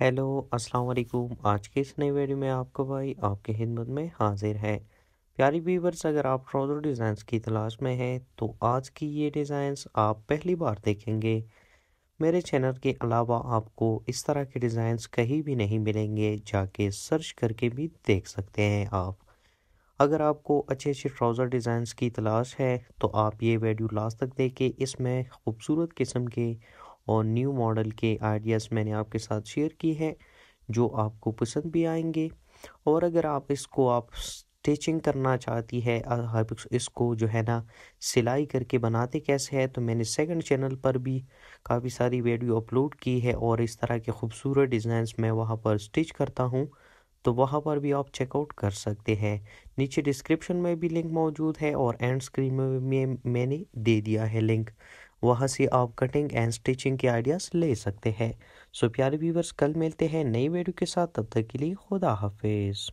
hello अस्सलाम वालेकुम आज के इस नए वीडियो में आपको भाई आपके खिदमत में हाजिर है प्यारी व्यूवर्स अगर आप ट्राउज़र डिज़ाइंस की तलाश में हैं तो आज की ये डिज़ाइंस आप पहली बार देखेंगे मेरे चैनल के अलावा आपको इस तरह के डिज़ाइंस कहीं भी नहीं मिलेंगे जाके सर्च करके भी देख सकते हैं आप अगर आपको अच्छे अच्छे ट्राउज़र डिज़ाइंस की तलाश है तो आप ये वीडियो लास्ट तक देखें इसमें खूबसूरत किस्म के और न्यू मॉडल के आइडियाज़ मैंने आपके साथ शेयर की है जो आपको पसंद भी आएंगे और अगर आप इसको आप स्टिचिंग करना चाहती है इसको जो है ना सिलाई करके बनाते कैसे है तो मैंने सेकंड चैनल पर भी काफ़ी सारी वीडियो अपलोड की है और इस तरह के खूबसूरत डिज़ाइंस मैं वहाँ पर स्टिच करता हूँ तो वहाँ पर भी आप चेकआउट कर सकते हैं नीचे डिस्क्रिप्शन में भी लिंक मौजूद है और एंड स्क्रीन में मैंने दे दिया है लिंक वहाँ से आप कटिंग एंड स्टिचिंग के आइडियाज़ ले सकते हैं सो प्यारे व्यूवर्स कल मिलते हैं नई वीडियो के साथ तब तक के लिए खुदा हाफिज़